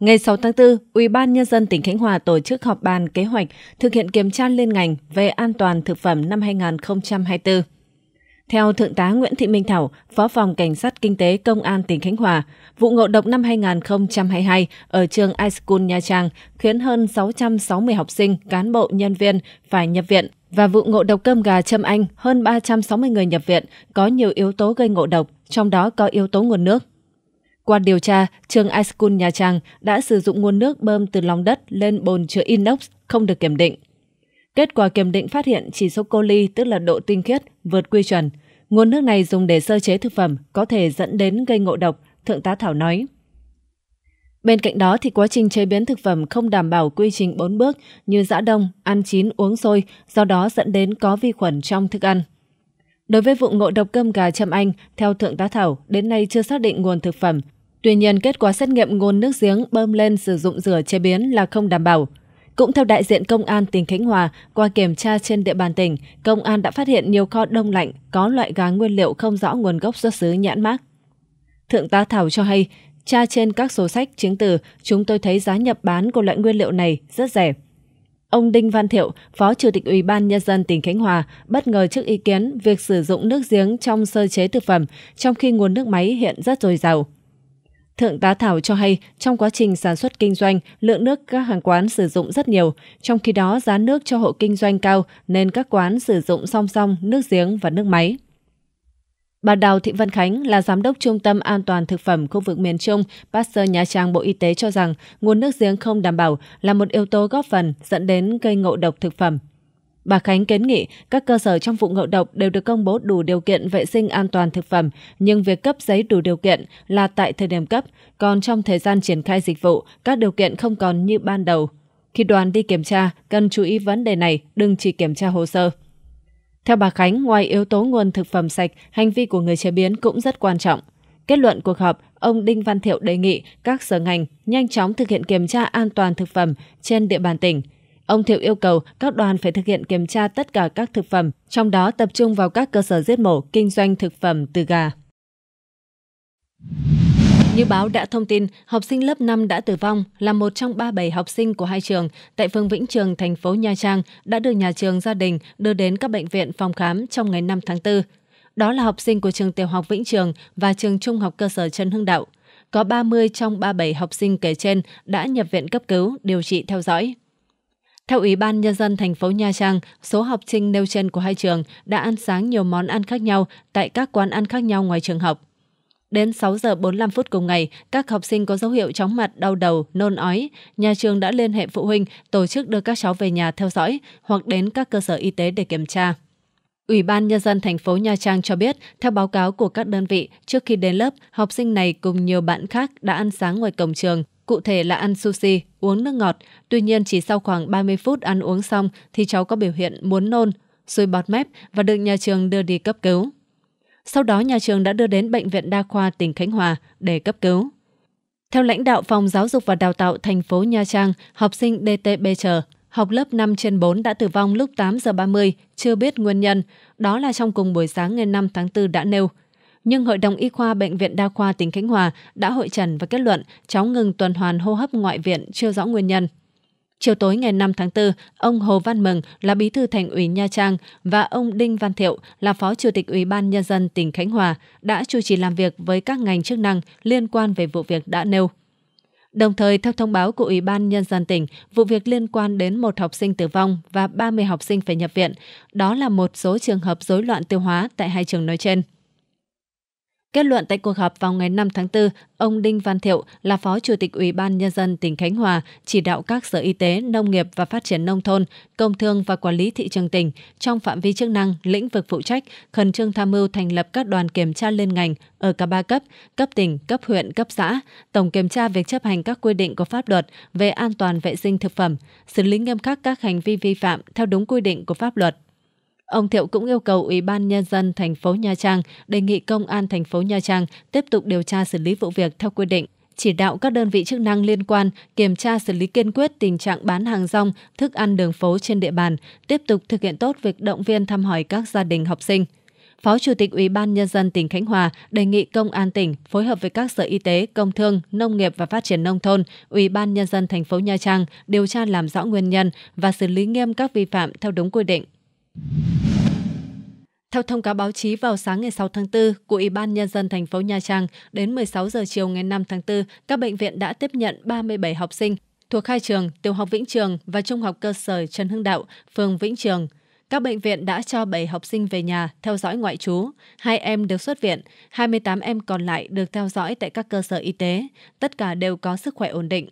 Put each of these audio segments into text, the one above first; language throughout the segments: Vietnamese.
Ngày 6 tháng 4, Ủy ban nhân dân tỉnh Khánh Hòa tổ chức họp bàn kế hoạch thực hiện kiểm tra liên ngành về an toàn thực phẩm năm 2024. Theo Thượng tá Nguyễn Thị Minh Thảo, Phó phòng Cảnh sát Kinh tế Công an tỉnh Khánh Hòa, vụ ngộ độc năm 2022 ở trường iSchool Nha Trang khiến hơn 660 học sinh, cán bộ, nhân viên phải nhập viện và vụ ngộ độc cơm gà châm anh hơn 360 người nhập viện có nhiều yếu tố gây ngộ độc, trong đó có yếu tố nguồn nước. Qua điều tra, trường iSchool nhà Trang đã sử dụng nguồn nước bơm từ lòng đất lên bồn chứa inox không được kiểm định. Kết quả kiểm định phát hiện chỉ số coli tức là độ tinh khiết vượt quy chuẩn. Nguồn nước này dùng để sơ chế thực phẩm có thể dẫn đến gây ngộ độc, Thượng tá Thảo nói. Bên cạnh đó thì quá trình chế biến thực phẩm không đảm bảo quy trình 4 bước như giã đông, ăn chín, uống sôi, do đó dẫn đến có vi khuẩn trong thức ăn. Đối với vụ ngộ độc cơm gà Trâm Anh, theo Thượng tá Thảo, đến nay chưa xác định nguồn thực phẩm, Tuy nhiên, kết quả xét nghiệm nguồn nước giếng bơm lên sử dụng rửa chế biến là không đảm bảo. Cũng theo đại diện Công an tỉnh Khánh Hòa, qua kiểm tra trên địa bàn tỉnh, Công an đã phát hiện nhiều kho đông lạnh có loại gà nguyên liệu không rõ nguồn gốc xuất xứ nhãn mát. Thượng tá Thảo cho hay, tra trên các sổ sách chứng từ, chúng tôi thấy giá nhập bán của loại nguyên liệu này rất rẻ. Ông Đinh Văn Thiệu, Phó Chủ tịch Ủy ban Nhân dân tỉnh Khánh Hòa, bất ngờ trước ý kiến việc sử dụng nước giếng trong sơ chế thực phẩm, trong khi nguồn nước máy hiện rất dồi dào. Thượng tá Thảo cho hay, trong quá trình sản xuất kinh doanh, lượng nước các hàng quán sử dụng rất nhiều, trong khi đó giá nước cho hộ kinh doanh cao nên các quán sử dụng song song nước giếng và nước máy. Bà Đào Thị vân Khánh là Giám đốc Trung tâm An toàn Thực phẩm khu vực miền Trung, Pasteur nhà Trang Bộ Y tế cho rằng nguồn nước giếng không đảm bảo là một yếu tố góp phần dẫn đến gây ngộ độc thực phẩm. Bà Khánh kiến nghị các cơ sở trong vụ ngộ độc đều được công bố đủ điều kiện vệ sinh an toàn thực phẩm, nhưng việc cấp giấy đủ điều kiện là tại thời điểm cấp, còn trong thời gian triển khai dịch vụ, các điều kiện không còn như ban đầu. Khi đoàn đi kiểm tra, cần chú ý vấn đề này, đừng chỉ kiểm tra hồ sơ. Theo bà Khánh, ngoài yếu tố nguồn thực phẩm sạch, hành vi của người chế biến cũng rất quan trọng. Kết luận cuộc họp, ông Đinh Văn Thiệu đề nghị các sở ngành nhanh chóng thực hiện kiểm tra an toàn thực phẩm trên địa bàn tỉnh – Ông Thiệu yêu cầu các đoàn phải thực hiện kiểm tra tất cả các thực phẩm, trong đó tập trung vào các cơ sở giết mổ, kinh doanh thực phẩm từ gà. Như báo đã thông tin, học sinh lớp 5 đã tử vong là một trong 37 học sinh của hai trường tại phường Vĩnh Trường, thành phố Nha Trang đã được nhà trường gia đình đưa đến các bệnh viện phòng khám trong ngày 5 tháng 4. Đó là học sinh của trường tiểu học Vĩnh Trường và trường trung học cơ sở Trần Hưng Đạo. Có 30 trong 37 học sinh kể trên đã nhập viện cấp cứu, điều trị theo dõi. Theo Ủy ban Nhân dân thành phố Nha Trang, số học sinh nêu trên của hai trường đã ăn sáng nhiều món ăn khác nhau tại các quán ăn khác nhau ngoài trường học. Đến 6 giờ 45 phút cùng ngày, các học sinh có dấu hiệu chóng mặt, đau đầu, nôn ói. Nhà trường đã liên hệ phụ huynh, tổ chức đưa các cháu về nhà theo dõi hoặc đến các cơ sở y tế để kiểm tra. Ủy ban Nhân dân thành phố Nha Trang cho biết, theo báo cáo của các đơn vị, trước khi đến lớp, học sinh này cùng nhiều bạn khác đã ăn sáng ngoài cổng trường cụ thể là ăn sushi, uống nước ngọt. Tuy nhiên chỉ sau khoảng 30 phút ăn uống xong thì cháu có biểu hiện muốn nôn, sùi bọt mép và được nhà trường đưa đi cấp cứu. Sau đó nhà trường đã đưa đến Bệnh viện Đa khoa tỉnh Khánh Hòa để cấp cứu. Theo lãnh đạo Phòng Giáo dục và Đào tạo thành phố Nha Trang, học sinh DTB chờ học lớp 5 trên 4 đã tử vong lúc 8 giờ 30, chưa biết nguyên nhân. Đó là trong cùng buổi sáng ngày 5 tháng 4 đã nêu nhưng Hội đồng Y khoa Bệnh viện Đa khoa tỉnh Khánh Hòa đã hội trần và kết luận cháu ngừng tuần hoàn hô hấp ngoại viện chưa rõ nguyên nhân. Chiều tối ngày 5 tháng 4, ông Hồ Văn Mừng là bí thư thành ủy Nha Trang và ông Đinh Văn Thiệu là phó chủ tịch Ủy ban Nhân dân tỉnh Khánh Hòa đã chủ trì làm việc với các ngành chức năng liên quan về vụ việc đã nêu. Đồng thời, theo thông báo của Ủy ban Nhân dân tỉnh, vụ việc liên quan đến một học sinh tử vong và 30 học sinh phải nhập viện. Đó là một số trường hợp rối loạn tiêu hóa tại hai trường nói trên. Kết luận tại cuộc họp vào ngày 5 tháng 4, ông Đinh Văn Thiệu là Phó Chủ tịch Ủy ban Nhân dân tỉnh Khánh Hòa chỉ đạo các Sở Y tế, Nông nghiệp và Phát triển Nông thôn, Công thương và Quản lý Thị trường tỉnh trong phạm vi chức năng, lĩnh vực phụ trách, khẩn trương tham mưu thành lập các đoàn kiểm tra liên ngành ở cả ba cấp, cấp tỉnh, cấp huyện, cấp xã, tổng kiểm tra việc chấp hành các quy định của pháp luật về an toàn vệ sinh thực phẩm, xử lý nghiêm khắc các hành vi vi phạm theo đúng quy định của pháp luật. Ông Thiệu cũng yêu cầu Ủy ban Nhân dân thành phố Nha Trang đề nghị Công an thành phố Nha Trang tiếp tục điều tra xử lý vụ việc theo quy định chỉ đạo các đơn vị chức năng liên quan kiểm tra xử lý kiên quyết tình trạng bán hàng rong, thức ăn đường phố trên địa bàn, tiếp tục thực hiện tốt việc động viên thăm hỏi các gia đình học sinh. Phó Chủ tịch Ủy ban Nhân dân tỉnh Khánh Hòa đề nghị Công an tỉnh phối hợp với các sở y tế, công thương, nông nghiệp và phát triển nông thôn, Ủy ban Nhân dân thành phố Nha Trang điều tra làm rõ nguyên nhân và xử lý nghiêm các vi phạm theo đúng quy định. Theo thông cáo báo chí vào sáng ngày 6 tháng 4 của Ủy ban Nhân dân thành phố Nha Trang, đến 16 giờ chiều ngày 5 tháng 4, các bệnh viện đã tiếp nhận 37 học sinh thuộc hai trường Tiểu học Vĩnh Trường và Trung học cơ sở Trần Hưng Đạo, phường Vĩnh Trường. Các bệnh viện đã cho 7 học sinh về nhà theo dõi ngoại trú, hai em được xuất viện, 28 em còn lại được theo dõi tại các cơ sở y tế, tất cả đều có sức khỏe ổn định.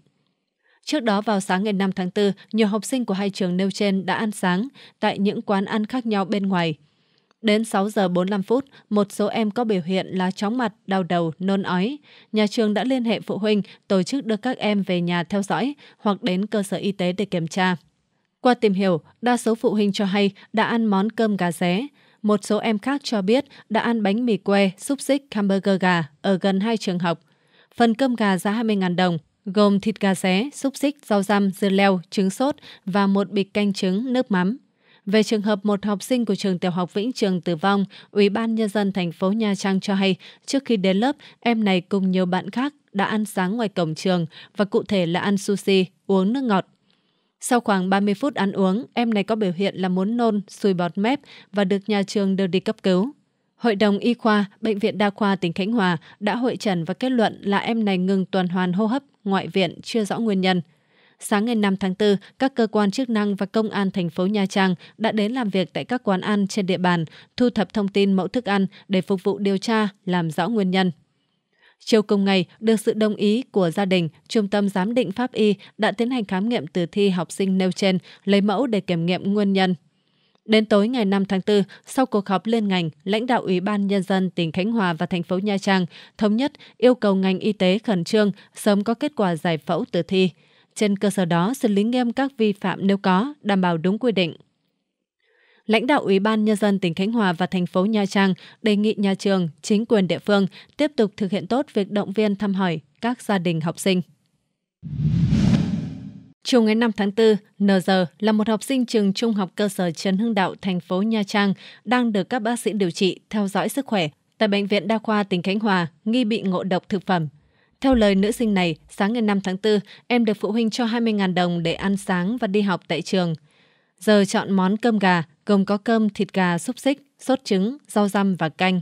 Trước đó vào sáng ngày 5 tháng 4, nhiều học sinh của hai trường nêu trên đã ăn sáng tại những quán ăn khác nhau bên ngoài. Đến 6 giờ 45 phút, một số em có biểu hiện là chóng mặt, đau đầu, nôn ói. Nhà trường đã liên hệ phụ huynh, tổ chức đưa các em về nhà theo dõi hoặc đến cơ sở y tế để kiểm tra. Qua tìm hiểu, đa số phụ huynh cho hay đã ăn món cơm gà ré. Một số em khác cho biết đã ăn bánh mì que, xúc xích, hamburger gà ở gần hai trường học. Phần cơm gà giá 20.000 đồng, gồm thịt gà ré, xúc xích, rau răm, dưa leo, trứng sốt và một bịch canh trứng, nước mắm. Về trường hợp một học sinh của trường tiểu học Vĩnh Trường tử vong, Ủy ban Nhân dân thành phố Nha Trang cho hay trước khi đến lớp, em này cùng nhiều bạn khác đã ăn sáng ngoài cổng trường và cụ thể là ăn sushi, uống nước ngọt. Sau khoảng 30 phút ăn uống, em này có biểu hiện là muốn nôn, sùi bọt mép và được nhà trường đưa đi cấp cứu. Hội đồng Y khoa Bệnh viện Đa khoa tỉnh Khánh Hòa đã hội trần và kết luận là em này ngừng tuần hoàn hô hấp ngoại viện chưa rõ nguyên nhân sáng ngày 5 tháng 4, các cơ quan chức năng và công an thành phố Nha Trang đã đến làm việc tại các quán ăn trên địa bàn, thu thập thông tin mẫu thức ăn để phục vụ điều tra, làm rõ nguyên nhân. Chiều cùng ngày, được sự đồng ý của gia đình, Trung tâm Giám định Pháp Y đã tiến hành khám nghiệm tử thi học sinh nêu trên, lấy mẫu để kiểm nghiệm nguyên nhân. Đến tối ngày 5 tháng 4, sau cuộc họp liên ngành, lãnh đạo Ủy ban Nhân dân tỉnh Khánh Hòa và thành phố Nha Trang thống nhất yêu cầu ngành y tế khẩn trương sớm có kết quả giải phẫu tử thi trên cơ sở đó xử lý nghiêm các vi phạm nếu có, đảm bảo đúng quy định. Lãnh đạo Ủy ban Nhân dân tỉnh Khánh Hòa và thành phố Nha Trang đề nghị nhà trường, chính quyền địa phương tiếp tục thực hiện tốt việc động viên thăm hỏi các gia đình học sinh. Chiều ngày 5 tháng 4, NG là một học sinh trường trung học cơ sở Trần Hưng Đạo, thành phố Nha Trang, đang được các bác sĩ điều trị, theo dõi sức khỏe tại Bệnh viện Đa khoa tỉnh Khánh Hòa, nghi bị ngộ độc thực phẩm. Theo lời nữ sinh này, sáng ngày 5 tháng 4, em được phụ huynh cho 20.000 đồng để ăn sáng và đi học tại trường. Giờ chọn món cơm gà, gồm có cơm, thịt gà, xúc xích, sốt trứng, rau răm và canh.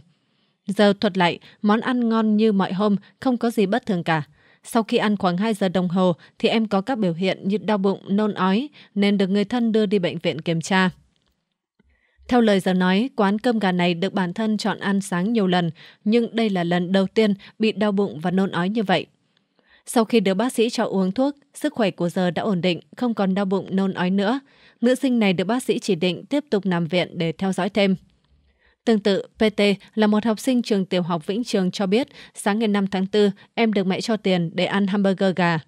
Giờ thuật lại, món ăn ngon như mọi hôm, không có gì bất thường cả. Sau khi ăn khoảng 2 giờ đồng hồ thì em có các biểu hiện như đau bụng, nôn ói nên được người thân đưa đi bệnh viện kiểm tra. Theo lời giờ nói, quán cơm gà này được bản thân chọn ăn sáng nhiều lần, nhưng đây là lần đầu tiên bị đau bụng và nôn ói như vậy. Sau khi được bác sĩ cho uống thuốc, sức khỏe của giờ đã ổn định, không còn đau bụng nôn ói nữa. Nữ sinh này được bác sĩ chỉ định tiếp tục nằm viện để theo dõi thêm. Tương tự, PT là một học sinh trường tiểu học Vĩnh Trường cho biết, sáng ngày 5 tháng 4, em được mẹ cho tiền để ăn hamburger gà.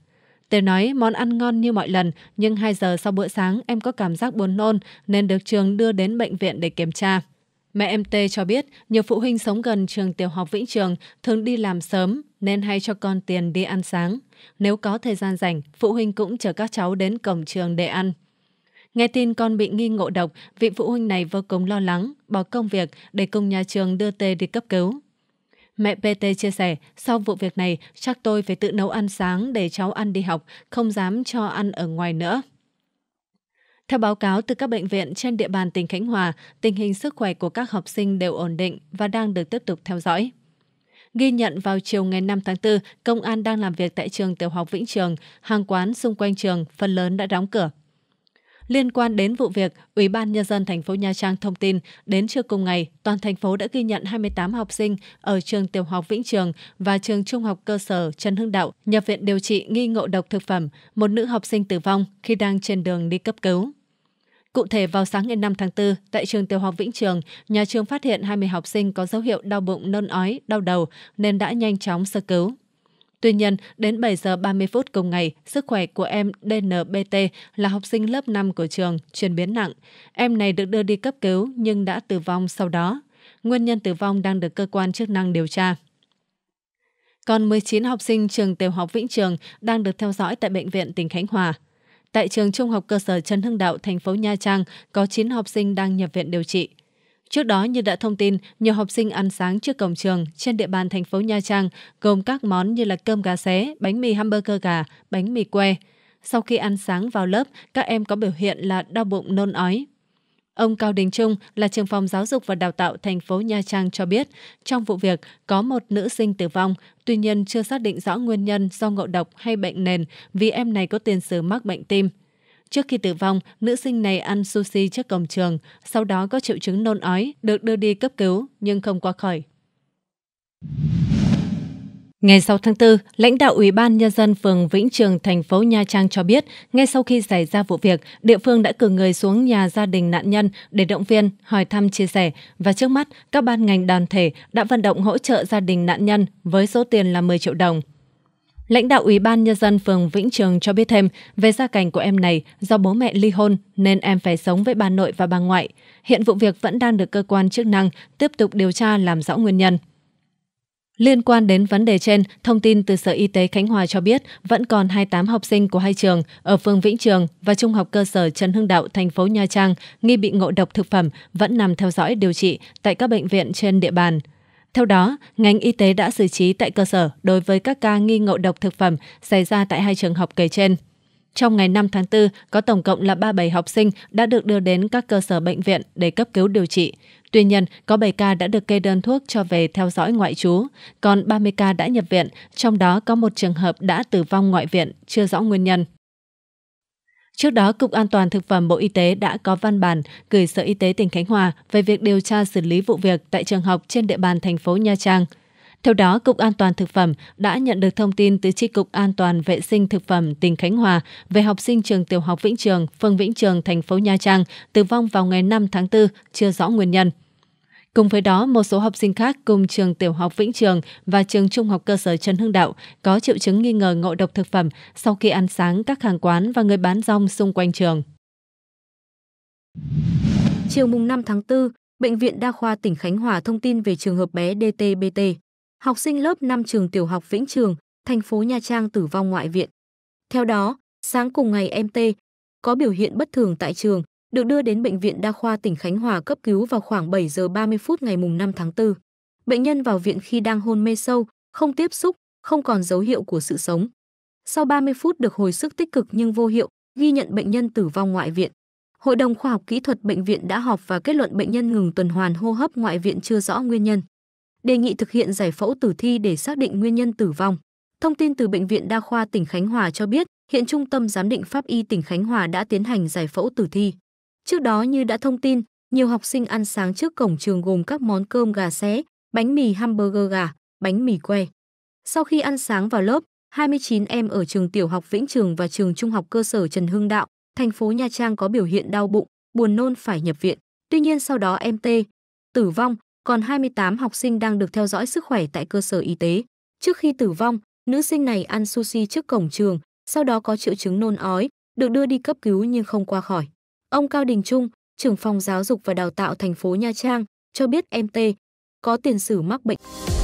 Tê nói món ăn ngon như mọi lần, nhưng 2 giờ sau bữa sáng em có cảm giác buồn nôn nên được trường đưa đến bệnh viện để kiểm tra. Mẹ em Tê cho biết, nhiều phụ huynh sống gần trường tiểu học Vĩnh Trường thường đi làm sớm nên hay cho con tiền đi ăn sáng. Nếu có thời gian rảnh, phụ huynh cũng chở các cháu đến cổng trường để ăn. Nghe tin con bị nghi ngộ độc, vị phụ huynh này vô cùng lo lắng, bỏ công việc để cùng nhà trường đưa Tê đi cấp cứu. Mẹ PT chia sẻ, sau vụ việc này, chắc tôi phải tự nấu ăn sáng để cháu ăn đi học, không dám cho ăn ở ngoài nữa. Theo báo cáo từ các bệnh viện trên địa bàn tỉnh Khánh Hòa, tình hình sức khỏe của các học sinh đều ổn định và đang được tiếp tục theo dõi. Ghi nhận vào chiều ngày 5 tháng 4, công an đang làm việc tại trường tiểu học Vĩnh Trường, hàng quán xung quanh trường phần lớn đã đóng cửa. Liên quan đến vụ việc, Ủy ban Nhân dân thành phố Nha Trang thông tin, đến trưa cùng ngày, toàn thành phố đã ghi nhận 28 học sinh ở trường tiểu học Vĩnh Trường và trường trung học cơ sở Trần Hưng Đạo nhập viện điều trị nghi ngộ độc thực phẩm, một nữ học sinh tử vong khi đang trên đường đi cấp cứu. Cụ thể, vào sáng ngày 5 tháng 4, tại trường tiểu học Vĩnh Trường, nhà trường phát hiện 20 học sinh có dấu hiệu đau bụng, nôn ói, đau đầu nên đã nhanh chóng sơ cứu. Tuy nhiên, đến 7 giờ 30 phút cùng ngày, sức khỏe của em DNBT là học sinh lớp 5 của trường, chuyển biến nặng. Em này được đưa đi cấp cứu nhưng đã tử vong sau đó. Nguyên nhân tử vong đang được cơ quan chức năng điều tra. Còn 19 học sinh trường tiểu học Vĩnh Trường đang được theo dõi tại Bệnh viện tỉnh Khánh Hòa. Tại trường Trung học cơ sở Trần Hưng Đạo, thành phố Nha Trang, có 9 học sinh đang nhập viện điều trị. Trước đó như đã thông tin, nhiều học sinh ăn sáng trước cổng trường trên địa bàn thành phố Nha Trang gồm các món như là cơm gà xé, bánh mì hamburger gà, bánh mì que. Sau khi ăn sáng vào lớp, các em có biểu hiện là đau bụng nôn ói. Ông Cao Đình Trung là trường phòng giáo dục và đào tạo thành phố Nha Trang cho biết, trong vụ việc có một nữ sinh tử vong, tuy nhiên chưa xác định rõ nguyên nhân do ngộ độc hay bệnh nền vì em này có tiền sử mắc bệnh tim. Trước khi tử vong, nữ sinh này ăn sushi trước cổng trường, sau đó có triệu chứng nôn ói, được đưa đi cấp cứu nhưng không qua khỏi. Ngày 6 tháng 4, lãnh đạo Ủy ban Nhân dân phường Vĩnh Trường, thành phố Nha Trang cho biết, ngay sau khi xảy ra vụ việc, địa phương đã cử người xuống nhà gia đình nạn nhân để động viên, hỏi thăm, chia sẻ. Và trước mắt, các ban ngành đoàn thể đã vận động hỗ trợ gia đình nạn nhân với số tiền là 10 triệu đồng. Lãnh đạo Ủy ban Nhân dân phường Vĩnh Trường cho biết thêm về gia cảnh của em này do bố mẹ ly hôn nên em phải sống với bà nội và bà ngoại. Hiện vụ việc vẫn đang được cơ quan chức năng tiếp tục điều tra làm rõ nguyên nhân. Liên quan đến vấn đề trên, thông tin từ Sở Y tế Khánh Hòa cho biết vẫn còn 28 học sinh của hai trường ở phường Vĩnh Trường và Trung học cơ sở Trần Hưng Đạo, thành phố Nha Trang nghi bị ngộ độc thực phẩm vẫn nằm theo dõi điều trị tại các bệnh viện trên địa bàn. Theo đó, ngành y tế đã xử trí tại cơ sở đối với các ca nghi ngộ độc thực phẩm xảy ra tại hai trường học kể trên. Trong ngày 5 tháng 4, có tổng cộng là 37 học sinh đã được đưa đến các cơ sở bệnh viện để cấp cứu điều trị. Tuy nhiên, có 7 ca đã được kê đơn thuốc cho về theo dõi ngoại trú, còn 30 ca đã nhập viện, trong đó có một trường hợp đã tử vong ngoại viện, chưa rõ nguyên nhân. Trước đó, Cục An toàn Thực phẩm Bộ Y tế đã có văn bản gửi Sở Y tế tỉnh Khánh Hòa về việc điều tra xử lý vụ việc tại trường học trên địa bàn thành phố Nha Trang. Theo đó, Cục An toàn Thực phẩm đã nhận được thông tin từ Tri Cục An toàn Vệ sinh Thực phẩm tỉnh Khánh Hòa về học sinh trường tiểu học Vĩnh Trường, phường Vĩnh Trường, thành phố Nha Trang tử vong vào ngày 5 tháng 4, chưa rõ nguyên nhân. Cùng với đó, một số học sinh khác cùng trường tiểu học Vĩnh Trường và trường trung học cơ sở Trần Hưng Đạo có triệu chứng nghi ngờ ngộ độc thực phẩm sau khi ăn sáng các hàng quán và người bán rong xung quanh trường. Chiều mùng 5 tháng 4, Bệnh viện Đa khoa tỉnh Khánh Hòa thông tin về trường hợp bé DTBT, học sinh lớp 5 trường tiểu học Vĩnh Trường, thành phố Nha Trang tử vong ngoại viện. Theo đó, sáng cùng ngày em T có biểu hiện bất thường tại trường, được đưa đến Bệnh viện Đa khoa tỉnh Khánh Hòa cấp cứu vào khoảng 7 giờ 30 phút ngày 5 tháng 4. Bệnh nhân vào viện khi đang hôn mê sâu, không tiếp xúc, không còn dấu hiệu của sự sống. Sau 30 phút được hồi sức tích cực nhưng vô hiệu, ghi nhận bệnh nhân tử vong ngoại viện. Hội đồng khoa học kỹ thuật bệnh viện đã họp và kết luận bệnh nhân ngừng tuần hoàn hô hấp ngoại viện chưa rõ nguyên nhân. Đề nghị thực hiện giải phẫu tử thi để xác định nguyên nhân tử vong. Thông tin từ bệnh viện Đa khoa tỉnh Khánh Hòa cho biết, hiện Trung tâm giám định pháp y tỉnh Khánh Hòa đã tiến hành giải phẫu tử thi. Trước đó như đã thông tin, nhiều học sinh ăn sáng trước cổng trường gồm các món cơm gà xé, bánh mì hamburger gà, bánh mì que. Sau khi ăn sáng vào lớp, 29 em ở trường tiểu học Vĩnh Trường và trường trung học cơ sở Trần Hưng Đạo, thành phố Nha Trang có biểu hiện đau bụng, buồn nôn phải nhập viện. Tuy nhiên sau đó em T tử vong, còn 28 học sinh đang được theo dõi sức khỏe tại cơ sở y tế. Trước khi tử vong, nữ sinh này ăn sushi trước cổng trường, sau đó có triệu chứng nôn ói, được đưa đi cấp cứu nhưng không qua khỏi. Ông Cao Đình Trung, trưởng phòng giáo dục và đào tạo thành phố Nha Trang, cho biết em T có tiền sử mắc bệnh.